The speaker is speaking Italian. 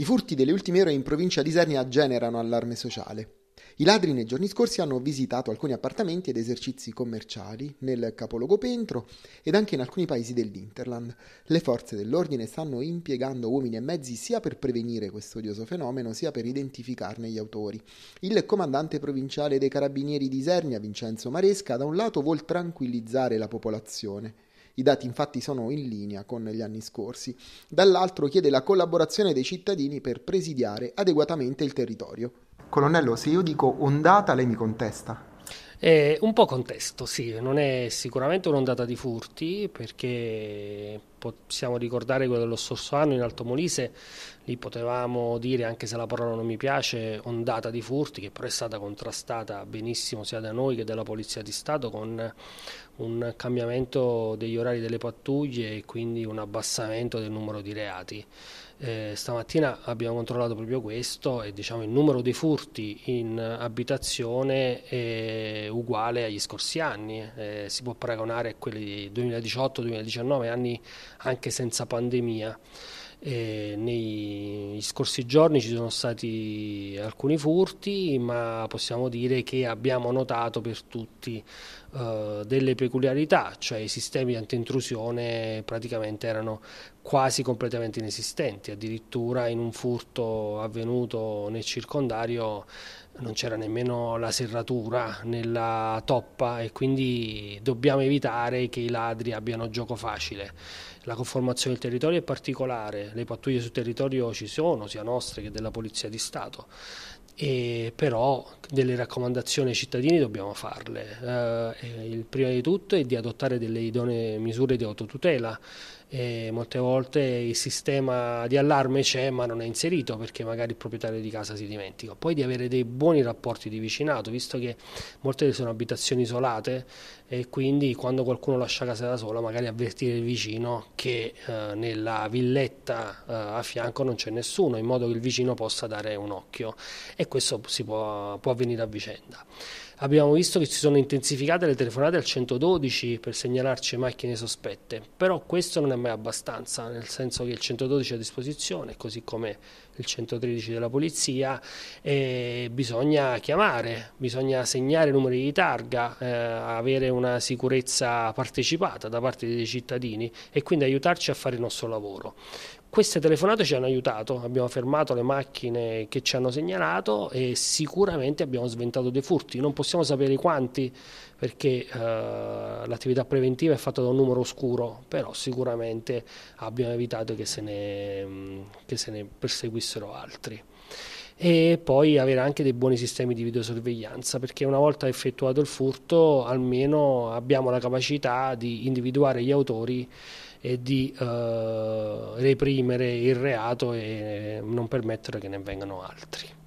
I furti delle ultime ore in provincia di Isernia generano allarme sociale. I ladri nei giorni scorsi hanno visitato alcuni appartamenti ed esercizi commerciali nel capoluogo Pentro ed anche in alcuni paesi dell'Interland. Le forze dell'ordine stanno impiegando uomini e mezzi sia per prevenire questo odioso fenomeno sia per identificarne gli autori. Il comandante provinciale dei carabinieri di Isernia, Vincenzo Maresca, da un lato vuol tranquillizzare la popolazione i dati infatti sono in linea con gli anni scorsi. Dall'altro chiede la collaborazione dei cittadini per presidiare adeguatamente il territorio. Colonnello, se io dico ondata, lei mi contesta. Eh, un po' contesto, sì, non è sicuramente un'ondata di furti perché possiamo ricordare quello dello scorso anno in Alto Molise, lì potevamo dire, anche se la parola non mi piace, ondata di furti, che però è stata contrastata benissimo sia da noi che dalla Polizia di Stato con un cambiamento degli orari delle pattuglie e quindi un abbassamento del numero di reati. Eh, stamattina abbiamo controllato proprio questo e diciamo il numero dei furti in abitazione è uguale agli scorsi anni, eh, si può paragonare a quelli del 2018-2019, anni anche senza pandemia. Eh, nei scorsi giorni ci sono stati alcuni furti, ma possiamo dire che abbiamo notato per tutti eh, delle peculiarità, cioè i sistemi di antiintrusione praticamente erano quasi completamente inesistenti, addirittura in un furto avvenuto nel circondario non c'era nemmeno la serratura nella toppa e quindi dobbiamo evitare che i ladri abbiano gioco facile. La conformazione del territorio è particolare, le pattuglie sul territorio ci sono, sia nostre che della Polizia di Stato, e però delle raccomandazioni ai cittadini dobbiamo farle. Eh, il prima di tutto è di adottare delle idonee misure di autotutela, e molte volte il sistema di allarme c'è ma non è inserito perché magari il proprietario di casa si dimentica. Poi di avere dei buoni rapporti di vicinato, visto che molte sono abitazioni isolate e quindi quando qualcuno lascia casa da sola magari avvertire il vicino che eh, nella villetta eh, a fianco non c'è nessuno, in modo che il vicino possa dare un occhio e questo si può, può avvenire a vicenda. Abbiamo visto che si sono intensificate le telefonate al 112 per segnalarci macchine sospette, però questo non è mai abbastanza, nel senso che il 112 è a disposizione, così come il 113 della polizia, e bisogna chiamare, bisogna segnare numeri di targa, eh, avere una sicurezza partecipata da parte dei cittadini e quindi aiutarci a fare il nostro lavoro. Queste telefonate ci hanno aiutato, abbiamo fermato le macchine che ci hanno segnalato e sicuramente abbiamo sventato dei furti. Non possiamo possiamo sapere quanti perché eh, l'attività preventiva è fatta da un numero oscuro, però sicuramente abbiamo evitato che se ne, che se ne perseguissero altri e poi avere anche dei buoni sistemi di videosorveglianza perché una volta effettuato il furto almeno abbiamo la capacità di individuare gli autori e di eh, reprimere il reato e non permettere che ne vengano altri.